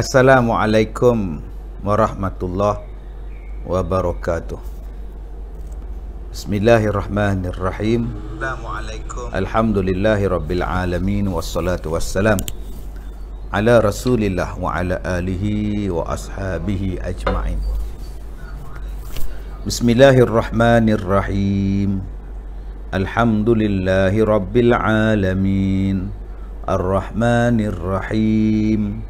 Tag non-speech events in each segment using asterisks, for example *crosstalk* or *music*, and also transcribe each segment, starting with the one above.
Assalamualaikum warahmatullahi wabarakatuh. Bismillahirrahmanirrahim. Assalamualaikum. Alhamdulillahi rabbil alamin wassalatu wassalam ala rasulillah wa ala alihi wa ashabihi ajma'in. Bismillahirrahmanirrahim. Alhamdulillahi rabbil alamin. Ar-Rahmanir Rahim. Al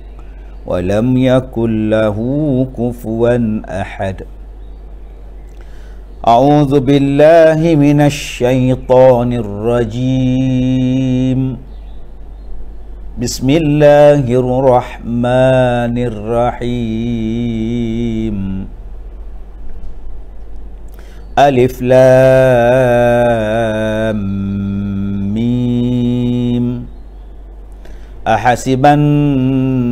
ولم يكن له كفوا أحد أعوذ بالله من الشيطان الرجيم بسم الله الرحمن الرحيم ألف لام ميم أحسب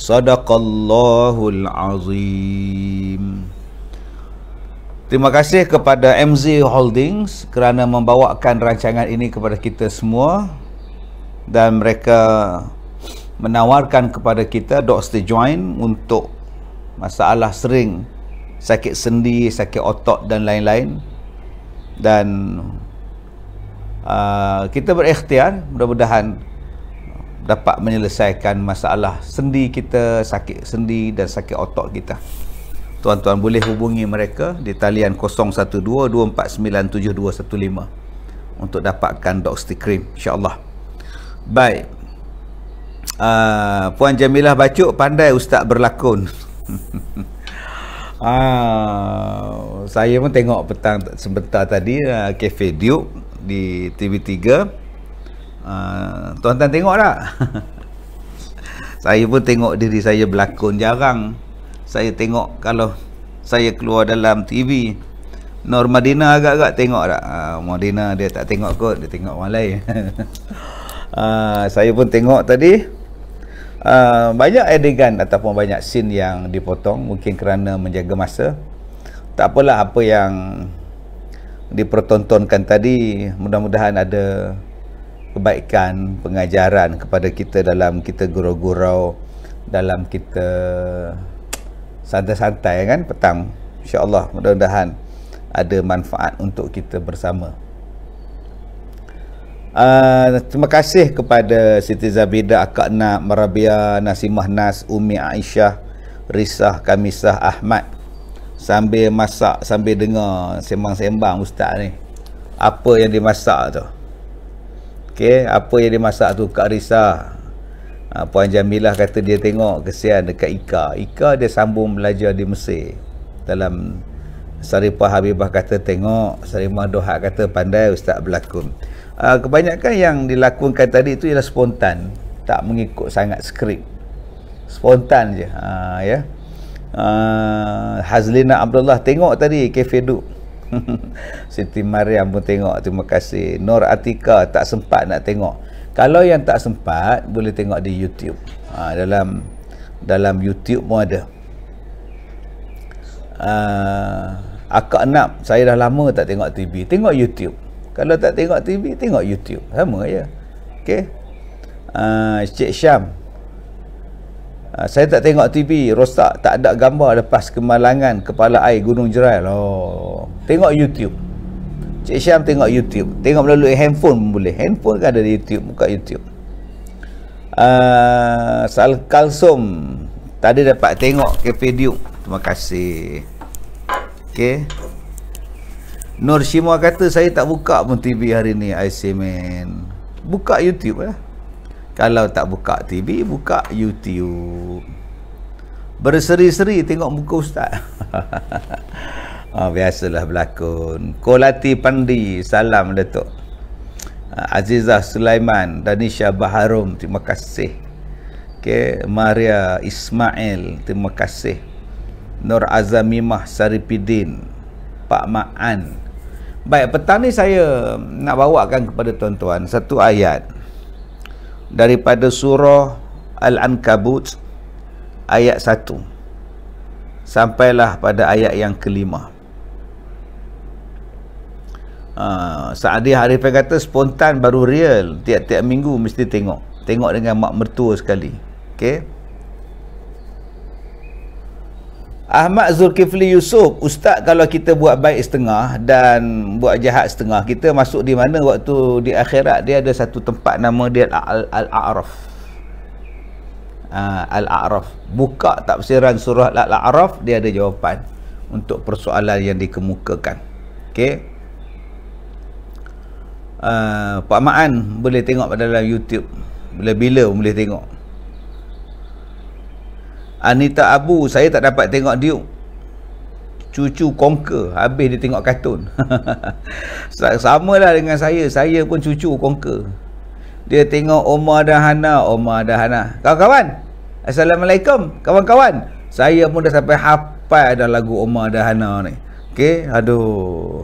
Sadaqallahul Azim Terima kasih kepada MZ Holdings kerana membawakan rancangan ini kepada kita semua dan mereka menawarkan kepada kita Dr. Join untuk masalah sering sakit sendi, sakit otot dan lain-lain dan uh, kita berikhtiar mudah-mudahan dapat menyelesaikan masalah sendi kita, sakit sendi dan sakit otot kita. Tuan-tuan boleh hubungi mereka di talian 012-249-7215 untuk dapatkan Doxy Cream insya Baik. Uh, Puan Jamilah Bacuk pandai ustaz berlakon. uh, *laughs* saya pun tengok petang sebentar tadi uh, Cafe Duke di TV3 Ah, tuan-tuan tengok tak? *laughs* saya pun tengok diri saya berlakon jarang. Saya tengok kalau saya keluar dalam TV. Normadina agak-agak tengok tak? Ha, ah, Madina dia tak tengok kot. Dia tengok orang lain. ha, *laughs* saya pun tengok tadi. Ha, banyak adegan ataupun banyak scene yang dipotong. Mungkin kerana menjaga masa. Tak apalah apa yang dipertontonkan tadi. Mudah-mudahan ada kebaikan pengajaran kepada kita dalam kita gurau-gurau dalam kita santai-santai ya kan petang insyaallah mudah-mudahan ada manfaat untuk kita bersama uh, terima kasih kepada Siti Zabida Akakna Marabia Nasimah Nas Umi Aisyah Risah Kamisah Ahmad sambil masak sambil dengar sembang-sembang ustaz ni apa yang dimasak tu Okey, apa yang dia masak tu Kak Risa. Ha, Puan Jamilah kata dia tengok kesian dekat Ika. Ika dia sambung belajar di Mesir. Dalam Saripah Habibah kata tengok, Sarimah Dohak kata pandai ustaz berlakon. Ha, kebanyakan yang dilakukan tadi itu ialah spontan, tak mengikut sangat skrip. Spontan je. Ha, ya. Ha, Hazlina Abdullah tengok tadi kafe duk *laughs* Siti Mariam pun tengok terima kasih Nur Atika tak sempat nak tengok kalau yang tak sempat boleh tengok di YouTube ha, dalam dalam YouTube pun ada uh, Akak Nap saya dah lama tak tengok TV tengok YouTube kalau tak tengok TV tengok YouTube sama ya ok uh, ha, Cik Syam Ah, saya tak tengok TV rosak tak ada gambar lepas kemalangan kepala air Gunung Jerai oh. tengok YouTube Cik Syam tengok YouTube tengok melalui handphone pun boleh handphone kan ada di YouTube buka YouTube uh, Sal Kalsum tadi dapat tengok ke video terima kasih ok Nur Shimwa kata saya tak buka pun TV hari ni I say man buka YouTube lah kalau tak buka TV, buka YouTube. Berseri-seri tengok muka ustaz. ha, *laughs* biasalah berlakon. Kolati Pandi, salam Datuk. Ah, Azizah Sulaiman, Danisha Baharum, terima kasih. Okay. Maria Ismail, terima kasih. Nur Azamimah Saripidin, Pak Ma'an. Baik, petani saya nak bawakan kepada tuan-tuan satu ayat daripada surah Al-Ankabut ayat satu sampailah pada ayat yang kelima ha, saat dia hari kata spontan baru real tiap-tiap minggu mesti tengok tengok dengan mak mertua sekali okay? Ahmad Zulkifli Yusuf, ustaz kalau kita buat baik setengah dan buat jahat setengah, kita masuk di mana waktu di akhirat dia ada satu tempat nama dia Al-A'raf. Ah, Al-A'raf. Buka tafsiran surah Al-A'raf, dia ada jawapan untuk persoalan yang dikemukakan. Okey. Uh, Pak Ma'an boleh tengok pada dalam YouTube. Bila-bila boleh tengok. Anita Abu saya tak dapat tengok dia cucu conquer habis dia tengok kartun *laughs* sama lah dengan saya saya pun cucu conquer dia tengok Omar dan Hana Omar dan Hana kawan-kawan Assalamualaikum kawan-kawan saya pun dah sampai hafal ada lagu Omar dan Hana ni Okay, aduh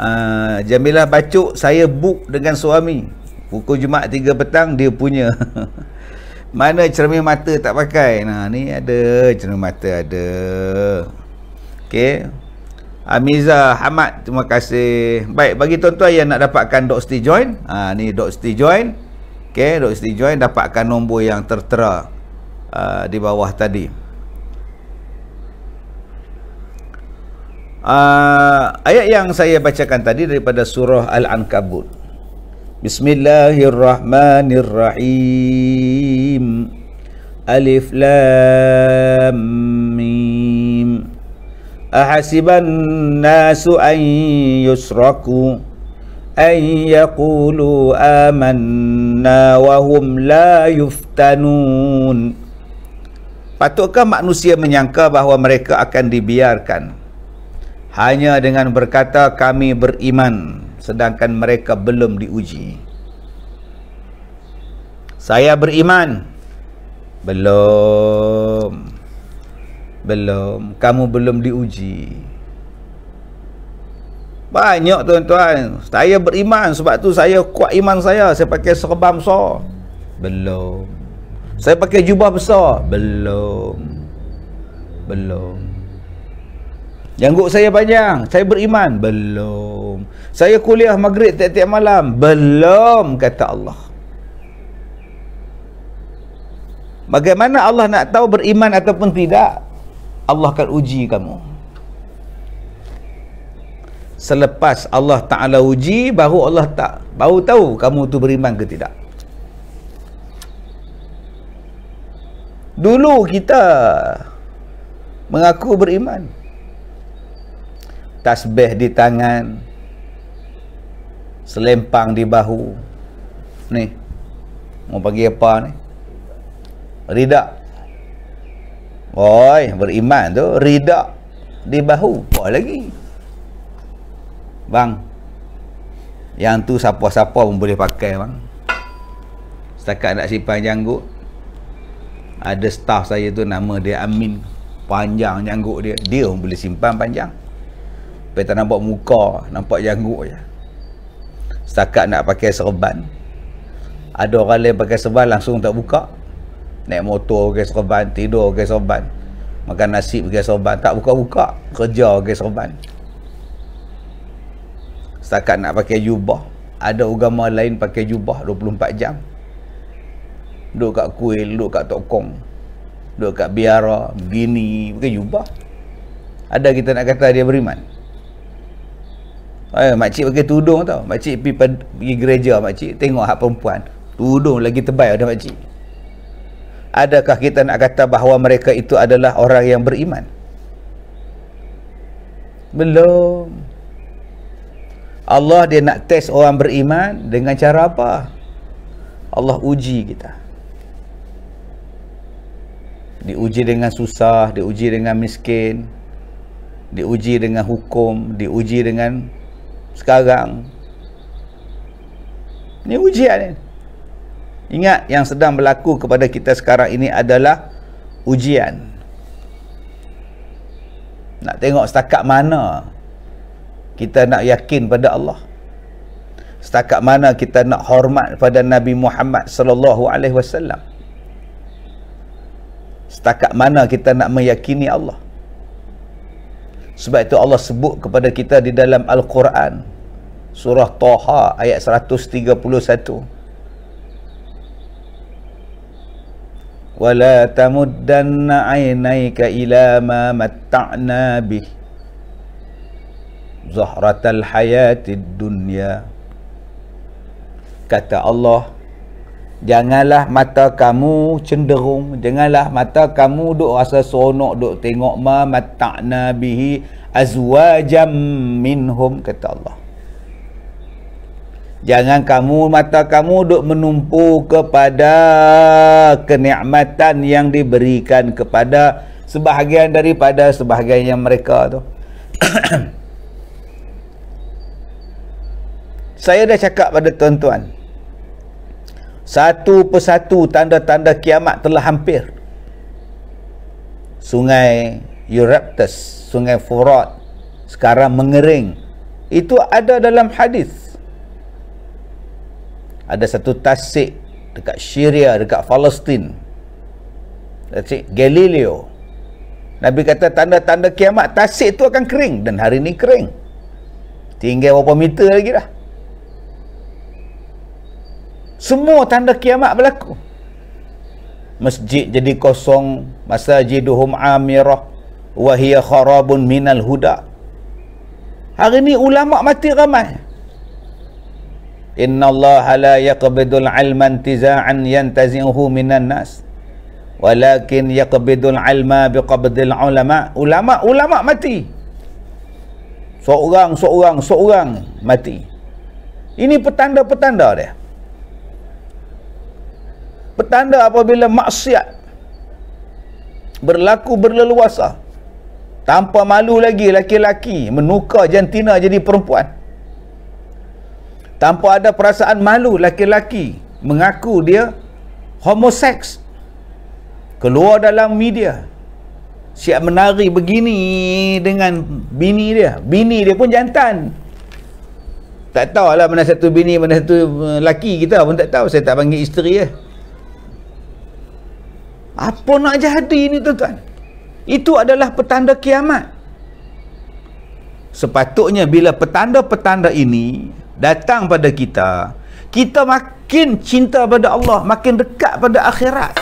uh, Jamilah Bacuk saya book dengan suami pukul Jumaat 3 petang dia punya *laughs* Mana cermin mata tak pakai? Nah, ni ada cermin mata ada. Okey. Amiza Hamad terima kasih. Baik bagi tuan-tuan yang nak dapatkan Doxty Join, ha ni Doxty Join. Okey, Doxty Join dapatkan nombor yang tertera ha, di bawah tadi. Uh, ayat yang saya bacakan tadi daripada surah Al-Ankabut. Bismillahirrahmanirrahim Alif Lam Mim Ahasiban nasu an yusraku An yakulu amanna Wahum la yuftanun Patutkah manusia menyangka bahawa mereka akan dibiarkan Hanya dengan berkata kami beriman Beriman sedangkan mereka belum diuji. Saya beriman. Belum. Belum. Kamu belum diuji. Banyak tuan-tuan. Saya beriman sebab tu saya kuat iman saya. Saya pakai serban besar. Belum. Saya pakai jubah besar. Belum. Belum. Janggut saya panjang. Saya beriman. Belum. Saya kuliah maghrib tiap-tiap malam. Belum, kata Allah. Bagaimana Allah nak tahu beriman ataupun tidak? Allah akan uji kamu. Selepas Allah Ta'ala uji, baru Allah tak baru tahu kamu tu beriman ke tidak. Dulu kita mengaku beriman tasbih di tangan selempang di bahu ni mau bagi apa ni rida oi beriman tu rida di bahu apa lagi bang yang tu siapa-siapa pun boleh pakai bang setakat nak panjang janggut ada staff saya tu nama dia Amin panjang janggut dia dia boleh simpan panjang tapi tak nampak muka, nampak janggut je. Setakat nak pakai serban. Ada orang lain pakai serban langsung tak buka. Naik motor pakai serban, tidur pakai serban. Makan nasi pakai serban, tak buka-buka. Kerja pakai serban. Setakat nak pakai jubah. Ada agama lain pakai jubah 24 jam. Duduk kat kuil, duduk kat tokong. Duduk kat biara, gini, pakai jubah. Ada kita nak kata dia beriman. Ayo, ah, ya, makcik pakai tudung tau. Makcik pergi, pergi gereja makcik. Tengok hak perempuan. Tudung lagi tebal ada makcik. Adakah kita nak kata bahawa mereka itu adalah orang yang beriman? Belum. Allah dia nak test orang beriman dengan cara apa? Allah uji kita. Diuji dengan susah, diuji dengan miskin, diuji dengan hukum, diuji dengan sekarang ni ujian ni ingat yang sedang berlaku kepada kita sekarang ini adalah ujian nak tengok setakat mana kita nak yakin pada Allah setakat mana kita nak hormat pada Nabi Muhammad sallallahu alaihi wasallam setakat mana kita nak meyakini Allah sebab itu Allah sebut kepada kita di dalam Al-Quran Surah Taha ayat 131 Wala tamuddanna aynaika ila ma matta'na bih Zahratal hayatid dunya Kata Allah janganlah mata kamu cenderung janganlah mata kamu duk rasa seronok duk tengok ma matakna bihi azwajam minhum kata Allah jangan kamu mata kamu duk menumpu kepada kenikmatan yang diberikan kepada sebahagian daripada sebahagian yang mereka tu *coughs* saya dah cakap pada tuan-tuan satu persatu tanda-tanda kiamat telah hampir sungai Euryptus sungai Furat sekarang mengering itu ada dalam hadis ada satu tasik dekat Syria dekat Palestin tasik Galileo Nabi kata tanda-tanda kiamat tasik itu akan kering dan hari ini kering tinggal berapa meter lagi dah semua tanda kiamat berlaku masjid jadi kosong masjiduhum amirah wahia kharabun minal huda hari ni ulama mati ramai inna Allah la yaqbidul ilman tiza'an yantazi'uhu minan nas walakin yaqbidul ilma biqabdil ulama ulama ulama mati seorang seorang seorang mati ini petanda-petanda dia petanda apabila maksiat berlaku berleluasa tanpa malu lagi laki-laki menukar jantina jadi perempuan tanpa ada perasaan malu laki-laki mengaku dia homoseks keluar dalam media siap menari begini dengan bini dia bini dia pun jantan tak tahulah mana satu bini mana satu eh, laki kita pun tak tahu saya tak panggil isteri ya. Apa nak jadi ni tuan-tuan? Itu adalah petanda kiamat. Sepatutnya bila petanda-petanda ini datang pada kita, kita makin cinta pada Allah, makin dekat pada akhirat.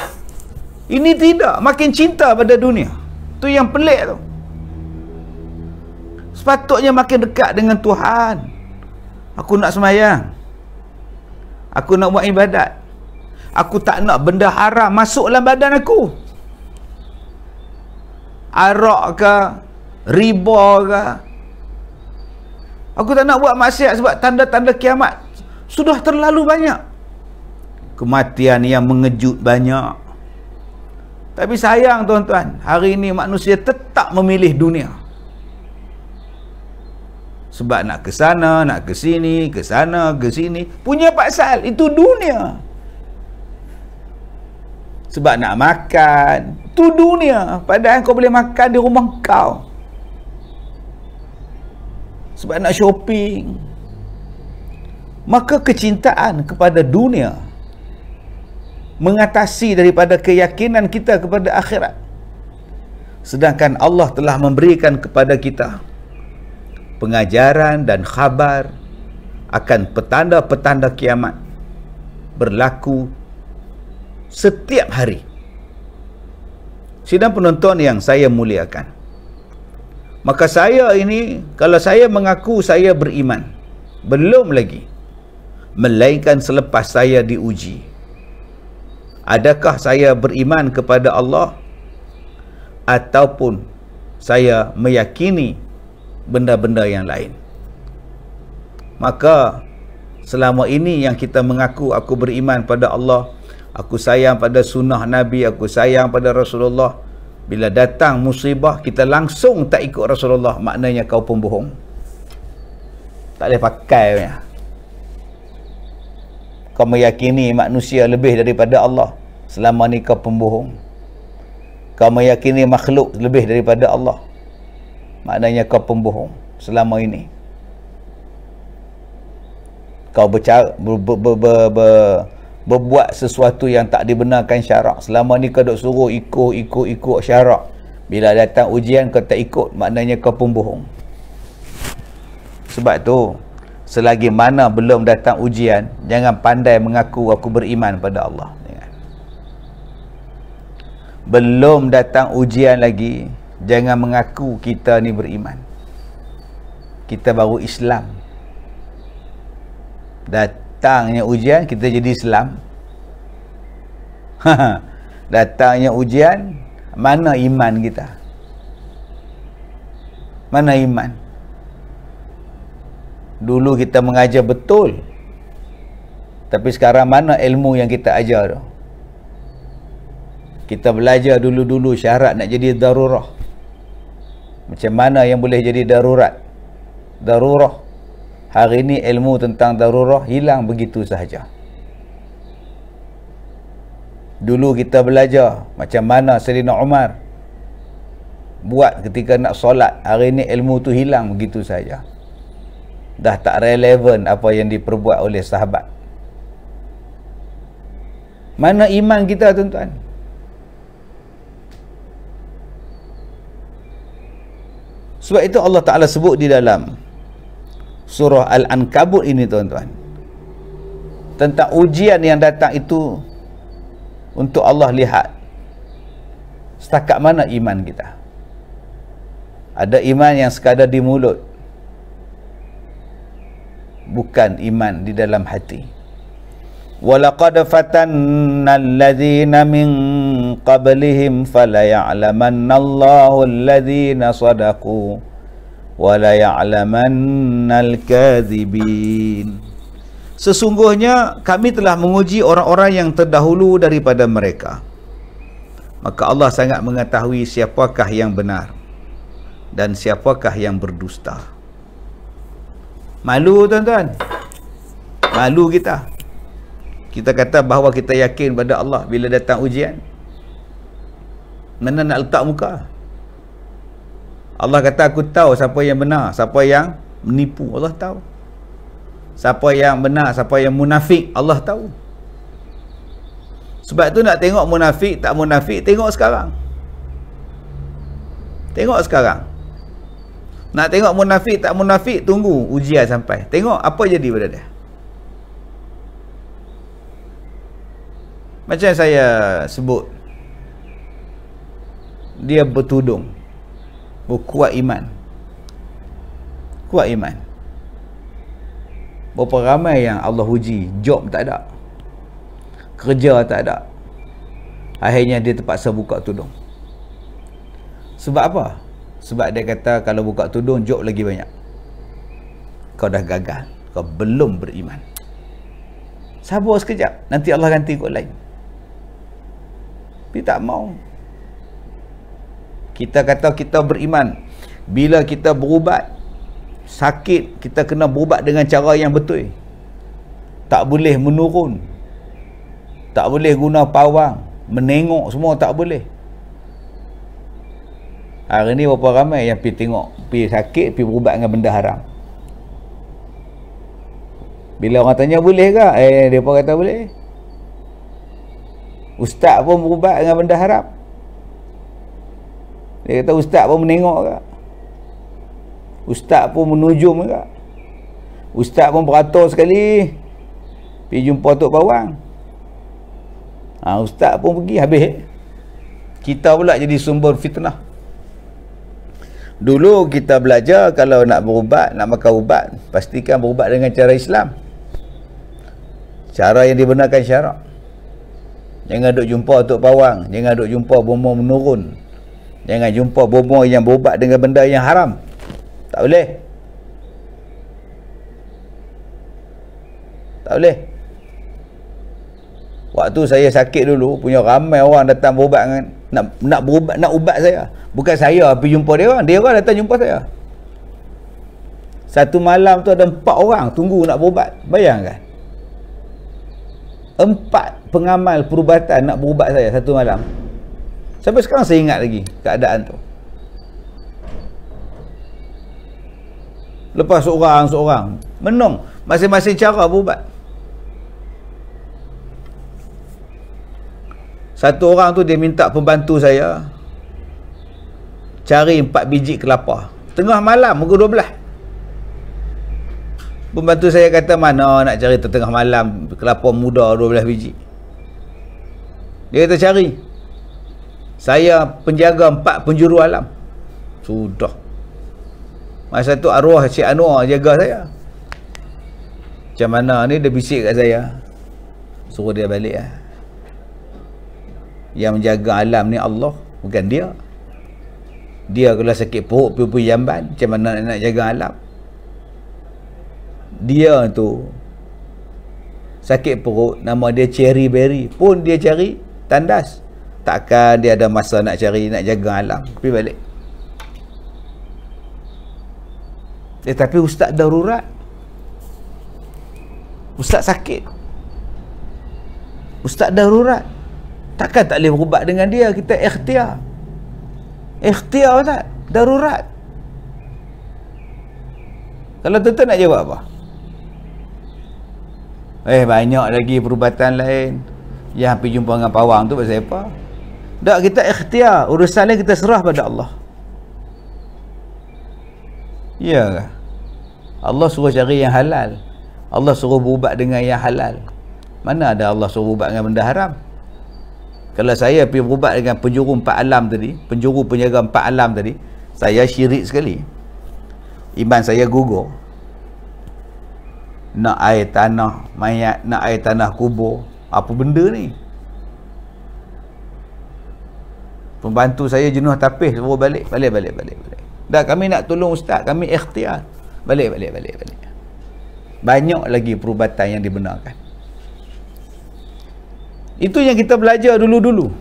Ini tidak, makin cinta pada dunia. Tu yang pelik tu. Sepatutnya makin dekat dengan Tuhan. Aku nak semayang. Aku nak buat ibadat aku tak nak benda haram masuk dalam badan aku arak ke riba ke aku tak nak buat maksiat sebab tanda-tanda kiamat sudah terlalu banyak kematian yang mengejut banyak tapi sayang tuan-tuan hari ini manusia tetap memilih dunia sebab nak ke sana, nak ke sini, ke sana, ke sini. Punya pasal. Itu dunia sebab nak makan tu dunia padahal kau boleh makan di rumah kau sebab nak shopping maka kecintaan kepada dunia mengatasi daripada keyakinan kita kepada akhirat sedangkan Allah telah memberikan kepada kita pengajaran dan khabar akan petanda-petanda kiamat berlaku setiap hari. Sidang penonton yang saya muliakan. Maka saya ini kalau saya mengaku saya beriman belum lagi melainkan selepas saya diuji. Adakah saya beriman kepada Allah ataupun saya meyakini benda-benda yang lain? Maka selama ini yang kita mengaku aku beriman pada Allah Aku sayang pada sunnah Nabi, aku sayang pada Rasulullah. Bila datang musibah, kita langsung tak ikut Rasulullah. Maknanya kau pun bohong. Tak boleh pakai. Ya. Kau meyakini manusia lebih daripada Allah. Selama ni kau pembohong. Kau meyakini makhluk lebih daripada Allah. Maknanya kau pembohong selama ini. Kau bercara, ber, ber, ber, ber, berbuat sesuatu yang tak dibenarkan syarak selama ni kau duk suruh ikut ikut ikut syarak bila datang ujian kau tak ikut maknanya kau pun bohong sebab tu selagi mana belum datang ujian jangan pandai mengaku aku beriman pada Allah belum datang ujian lagi jangan mengaku kita ni beriman kita baru Islam datang datangnya ujian kita jadi Islam *laughs* datangnya ujian mana iman kita mana iman dulu kita mengajar betul tapi sekarang mana ilmu yang kita ajar tu kita belajar dulu-dulu syarat nak jadi darurah macam mana yang boleh jadi darurat darurah hari ini ilmu tentang darurah hilang begitu sahaja dulu kita belajar macam mana Selina Umar buat ketika nak solat hari ini ilmu tu hilang begitu sahaja dah tak relevan apa yang diperbuat oleh sahabat mana iman kita tuan-tuan sebab itu Allah Ta'ala sebut di dalam surah Al-Ankabut ini tuan-tuan tentang ujian yang datang itu untuk Allah lihat setakat mana iman kita ada iman yang sekadar di mulut bukan iman di dalam hati walaqad fatanna alladhina min qablihim falaya'lamanna allahu alladhina sadaquu wala ya'lamannal kadhibin Sesungguhnya kami telah menguji orang-orang yang terdahulu daripada mereka Maka Allah sangat mengetahui siapakah yang benar dan siapakah yang berdusta Malu tuan-tuan Malu kita Kita kata bahawa kita yakin pada Allah bila datang ujian Mana nak letak muka Allah kata aku tahu siapa yang benar, siapa yang menipu, Allah tahu. Siapa yang benar, siapa yang munafik, Allah tahu. Sebab tu nak tengok munafik tak munafik, tengok sekarang. Tengok sekarang. Nak tengok munafik tak munafik, tunggu ujian sampai. Tengok apa jadi pada dia. Macam saya sebut. Dia bertudung. Oh, kuat iman. Kuat iman. Berapa ramai yang Allah uji, job tak ada. Kerja tak ada. Akhirnya dia terpaksa buka tudung. Sebab apa? Sebab dia kata kalau buka tudung, job lagi banyak. Kau dah gagal. Kau belum beriman. Sabar sekejap. Nanti Allah ganti kau lain. Dia tak mau kita kata kita beriman bila kita berubat sakit kita kena berubat dengan cara yang betul tak boleh menurun tak boleh guna pawang menengok semua tak boleh hari ni berapa ramai yang pergi tengok pergi sakit pergi berubat dengan benda haram bila orang tanya boleh ke eh dia pun kata boleh ustaz pun berubat dengan benda haram dia kata ustaz pun menengok kak. Ustaz pun menujum kak. Ustaz pun beratur sekali. Pergi jumpa Tok Bawang. Ha, ustaz pun pergi habis. Kita pula jadi sumber fitnah. Dulu kita belajar kalau nak berubat, nak makan ubat, pastikan berubat dengan cara Islam. Cara yang dibenarkan syarak. Jangan duk jumpa Tok Bawang. Jangan duk jumpa bomo menurun. Jangan jumpa bomo yang berubat dengan benda yang haram. Tak boleh. Tak boleh. Waktu saya sakit dulu, punya ramai orang datang berubat dengan nak nak berubat nak ubat saya. Bukan saya pergi jumpa dia orang, dia orang datang jumpa saya. Satu malam tu ada empat orang tunggu nak berubat. Bayangkan. Empat pengamal perubatan nak berubat saya satu malam. Sampai sekarang saya ingat lagi keadaan tu. Lepas seorang-seorang menung masing-masing cara buat. Satu orang tu dia minta pembantu saya cari empat biji kelapa. Tengah malam, pukul dua belas. Pembantu saya kata, mana nak cari tengah malam kelapa muda dua belas biji. Dia kata cari saya penjaga empat penjuru alam sudah masa tu arwah Cik Anwar jaga saya macam mana ni dia bisik kat saya suruh dia balik eh. yang menjaga alam ni Allah bukan dia dia kalau sakit perut pipi jamban macam mana nak, nak jaga alam dia tu sakit perut nama dia cherry berry pun dia cari tandas takkan dia ada masa nak cari nak jaga alam pergi balik tetapi eh, ustaz darurat ustaz sakit ustaz darurat takkan tak boleh berubat dengan dia kita ikhtiar ikhtiar tak darurat kalau tuan-tuan nak jawab apa Eh banyak lagi perubatan lain Yang pergi jumpa dengan pawang tu Pasal apa tak kita ikhtiar Urusan ni kita serah pada Allah Ya kan? Allah suruh cari yang halal Allah suruh berubat dengan yang halal Mana ada Allah suruh berubat dengan benda haram Kalau saya pergi berubat dengan penjuru empat alam tadi Penjuru penjaga empat alam tadi Saya syirik sekali Iman saya gugur Nak air tanah mayat Nak air tanah kubur Apa benda ni pembantu saya jenuh tapis suruh balik balik balik balik balik dah kami nak tolong ustaz kami ikhtiar balik balik balik balik banyak lagi perubatan yang dibenarkan itu yang kita belajar dulu-dulu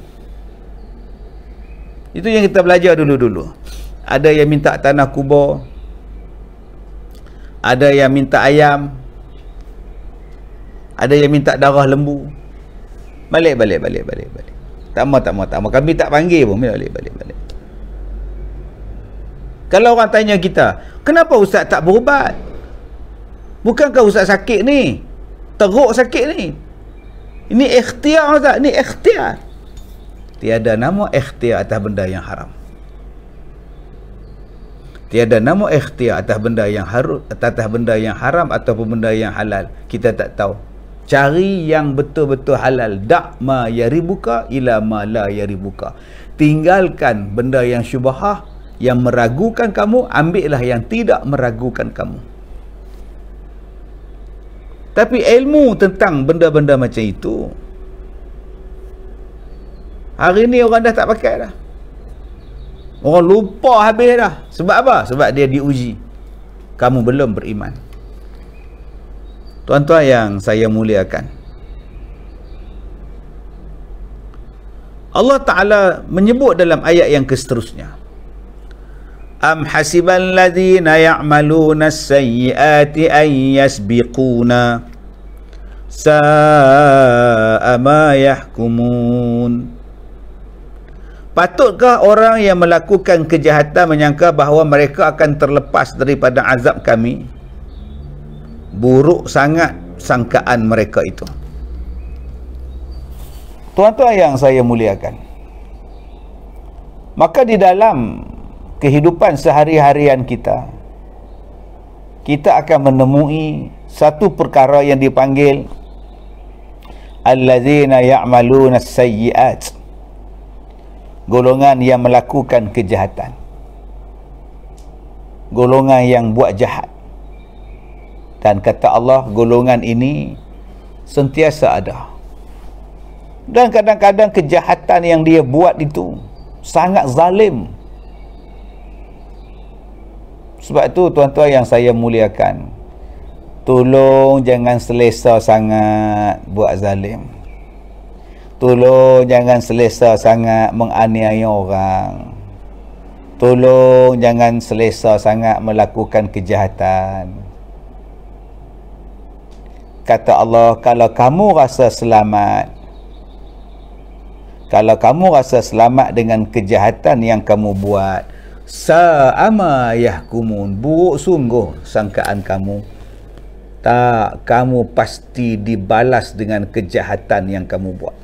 itu yang kita belajar dulu-dulu ada yang minta tanah kubur ada yang minta ayam ada yang minta darah lembu balik balik balik balik balik tak mau tak mau tak mau kami tak panggil pun bila balik balik balik kalau orang tanya kita kenapa ustaz tak berubat bukankah ustaz sakit ni teruk sakit ni ini ikhtiar ustaz ni ikhtiar tiada nama ikhtiar atas benda yang haram tiada nama ikhtiar atas benda yang harus atas benda yang haram ataupun benda yang halal kita tak tahu cari yang betul-betul halal dak ma yaribuka ila ma la yaribuka tinggalkan benda yang syubhah yang meragukan kamu ambillah yang tidak meragukan kamu tapi ilmu tentang benda-benda macam itu hari ni orang dah tak pakai dah orang lupa habis dah sebab apa sebab dia diuji kamu belum beriman Tuan-tuan yang saya muliakan. Allah Ta'ala menyebut dalam ayat yang keseterusnya. Am hasiban ladhina ya'maluna sayyiati an yasbiquna sa'ama yahkumun. Patutkah orang yang melakukan kejahatan menyangka bahawa mereka akan terlepas daripada azab kami? buruk sangat sangkaan mereka itu tuan-tuan yang saya muliakan maka di dalam kehidupan sehari-harian kita kita akan menemui satu perkara yang dipanggil allazina ya'maluna sayyiat golongan yang melakukan kejahatan golongan yang buat jahat dan kata Allah golongan ini sentiasa ada dan kadang-kadang kejahatan yang dia buat itu sangat zalim sebab itu tuan-tuan yang saya muliakan tolong jangan selesa sangat buat zalim tolong jangan selesa sangat menganiaya orang tolong jangan selesa sangat melakukan kejahatan kata Allah kalau kamu rasa selamat kalau kamu rasa selamat dengan kejahatan yang kamu buat sa'ama yahkumun buruk sungguh sangkaan kamu tak kamu pasti dibalas dengan kejahatan yang kamu buat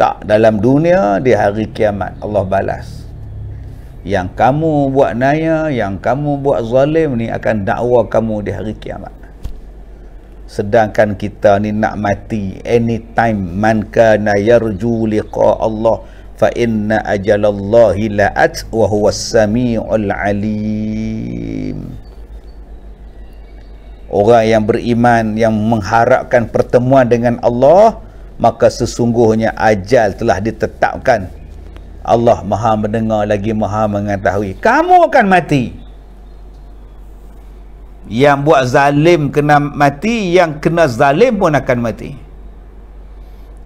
tak dalam dunia di hari kiamat Allah balas yang kamu buat naya yang kamu buat zalim ni akan dakwa kamu di hari kiamat sedangkan kita ni nak mati anytime man kana yarju liqa Allah fa inna ajalallahi la'at wa huwa samiul alim orang yang beriman yang mengharapkan pertemuan dengan Allah maka sesungguhnya ajal telah ditetapkan Allah maha mendengar lagi maha mengetahui kamu akan mati yang buat zalim kena mati yang kena zalim pun akan mati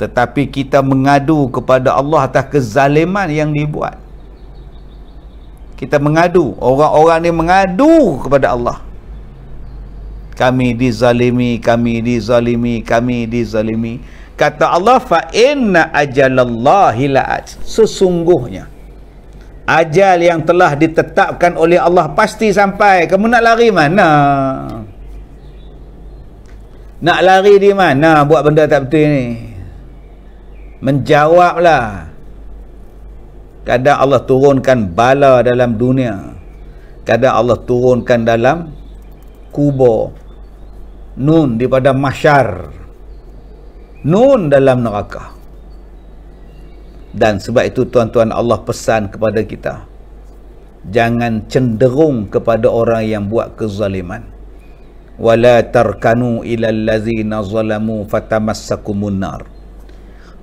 tetapi kita mengadu kepada Allah atas kezaliman yang dibuat kita mengadu orang-orang ni mengadu kepada Allah kami dizalimi kami dizalimi kami dizalimi kata Allah fa inna ajalallahi la'at sesungguhnya ajal yang telah ditetapkan oleh Allah pasti sampai kamu nak lari mana nak lari di mana buat benda tak betul ni menjawablah kadang Allah turunkan bala dalam dunia kadang Allah turunkan dalam kubur nun daripada masyarakat nun dalam neraka dan sebab itu tuan-tuan Allah pesan kepada kita jangan cenderung kepada orang yang buat kezaliman wala tarkanu ilal ladzina zalamu fatamassakumun nar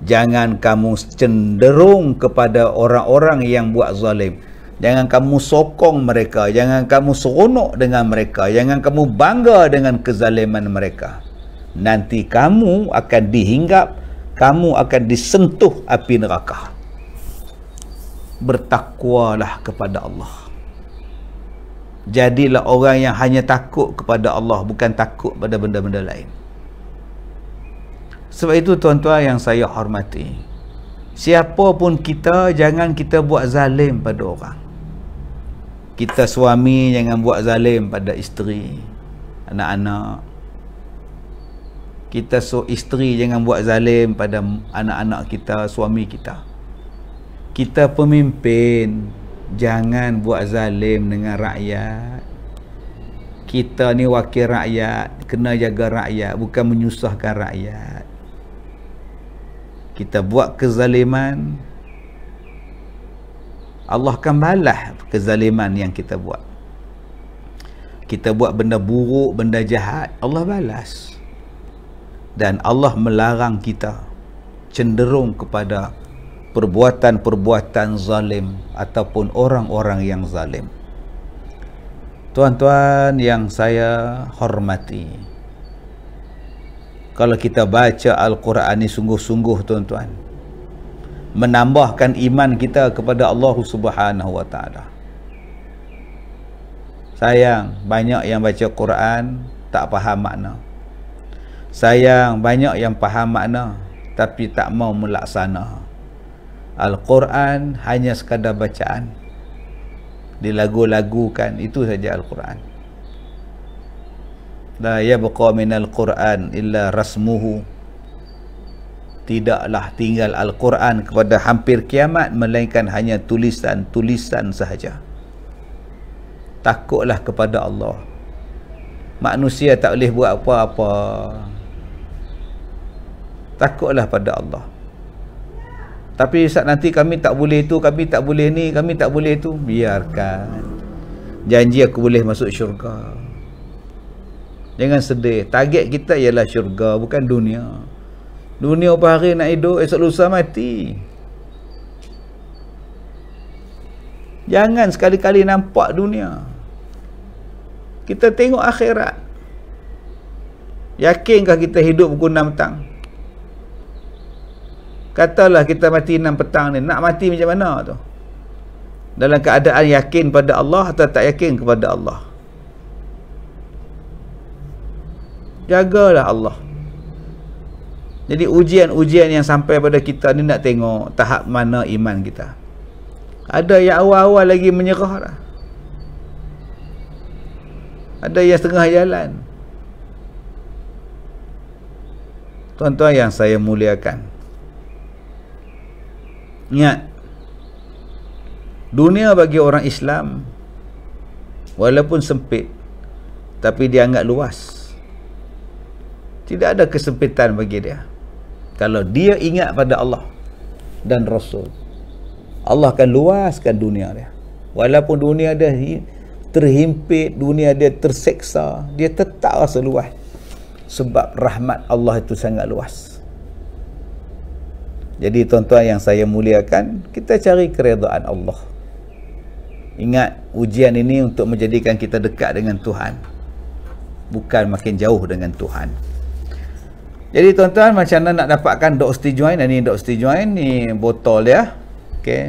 jangan kamu cenderung kepada orang-orang yang buat zalim jangan kamu sokong mereka jangan kamu seronok dengan mereka jangan kamu bangga dengan kezaliman mereka nanti kamu akan dihinggap kamu akan disentuh api neraka bertakwalah kepada Allah jadilah orang yang hanya takut kepada Allah bukan takut pada benda-benda lain sebab itu tuan-tuan yang saya hormati Siapapun kita jangan kita buat zalim pada orang kita suami jangan buat zalim pada isteri anak-anak kita so isteri jangan buat zalim pada anak-anak kita, suami kita. Kita pemimpin jangan buat zalim dengan rakyat. Kita ni wakil rakyat, kena jaga rakyat, bukan menyusahkan rakyat. Kita buat kezaliman, Allah akan balas kezaliman yang kita buat. Kita buat benda buruk, benda jahat, Allah balas dan Allah melarang kita cenderung kepada perbuatan-perbuatan zalim ataupun orang-orang yang zalim. Tuan-tuan yang saya hormati. Kalau kita baca Al-Quran ini sungguh-sungguh tuan-tuan menambahkan iman kita kepada Allah Subhanahu wa Sayang, banyak yang baca Quran tak faham makna. Sayang banyak yang faham makna tapi tak mau melaksana. Al-Quran hanya sekadar bacaan. Dilagu-lagukan itu saja Al-Quran. La yabqa minal Quran illa rasmuhu. Tidaklah tinggal Al-Quran kepada hampir kiamat melainkan hanya tulisan-tulisan sahaja. Takutlah kepada Allah. Manusia tak boleh buat apa-apa takutlah pada Allah tapi saat nanti kami tak boleh itu kami tak boleh ni kami tak boleh itu biarkan janji aku boleh masuk syurga jangan sedih target kita ialah syurga bukan dunia dunia apa hari nak hidup esok lusa mati jangan sekali-kali nampak dunia kita tengok akhirat yakinkah kita hidup pukul 6 petang katalah kita mati 6 petang ni nak mati macam mana tu dalam keadaan yakin pada Allah atau tak yakin kepada Allah jagalah Allah jadi ujian-ujian yang sampai pada kita ni nak tengok tahap mana iman kita ada yang awal-awal lagi menyerah lah. ada yang setengah jalan tuan-tuan yang saya muliakan Ingat Dunia bagi orang Islam Walaupun sempit Tapi dia anggap luas Tidak ada kesempitan bagi dia Kalau dia ingat pada Allah Dan Rasul Allah akan luaskan dunia dia Walaupun dunia dia terhimpit Dunia dia terseksa Dia tetap rasa luas Sebab rahmat Allah itu sangat luas jadi tuan-tuan yang saya muliakan, kita cari keredaan Allah. Ingat ujian ini untuk menjadikan kita dekat dengan Tuhan. Bukan makin jauh dengan Tuhan. Jadi tuan-tuan macam mana nak dapatkan Doxty Join? Ini Doxty Join, ni botol dia. Ya. okay?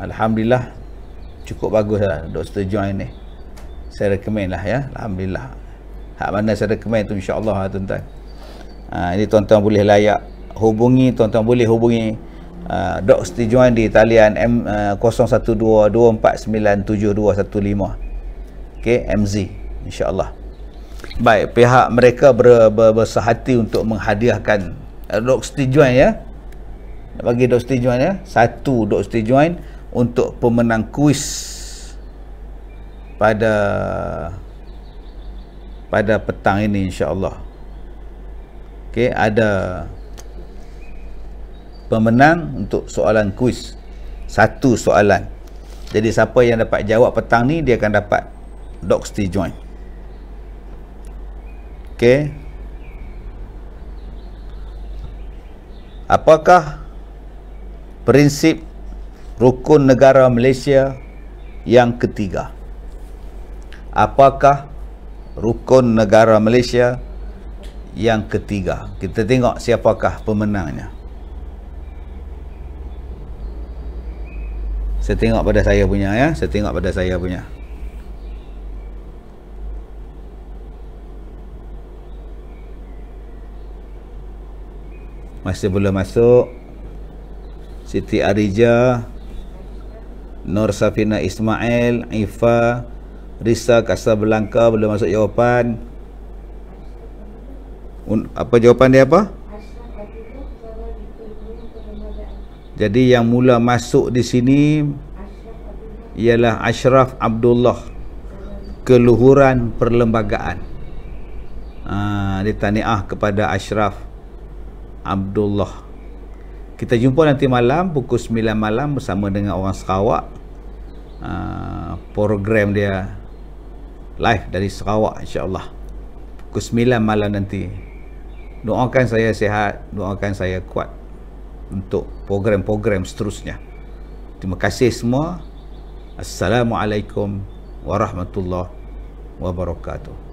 Alhamdulillah cukup bagus lah Doxty Join ni. Saya rekomen lah ya. Alhamdulillah. Hak mana saya rekomen tu insya-Allah lah tuan-tuan. Ha, ini tuan-tuan boleh layak hubungi tuan-tuan boleh hubungi uh, Dr. Setijuan di talian M, uh, 012 249 7215 ok MZ insyaAllah baik pihak mereka ber, ber, bersahati untuk menghadiahkan uh, Dr. Setijuan ya bagi Dr. Setijuan ya satu Dr. Setijuan untuk pemenang kuis pada pada petang ini insyaAllah ok ada pemenang untuk soalan kuis satu soalan jadi siapa yang dapat jawab petang ni dia akan dapat dog Doxty join ok apakah prinsip rukun negara Malaysia yang ketiga apakah rukun negara Malaysia yang ketiga kita tengok siapakah pemenangnya saya tengok pada saya punya ya saya tengok pada saya punya masih belum masuk Siti Arija Nur Safina Ismail Ifa Risa Kasab Casablanca belum masuk jawapan apa jawapan dia apa Jadi yang mula masuk di sini ialah Ashraf Abdullah keluhuran perlembagaan. Ah uh, kepada Ashraf Abdullah. Kita jumpa nanti malam pukul 9 malam bersama dengan orang Sarawak. Uh, program dia live dari Sarawak insya-Allah. Pukul 9 malam nanti. Doakan saya sihat, doakan saya kuat untuk program-program seterusnya. Terima kasih semua. Assalamualaikum warahmatullahi wabarakatuh.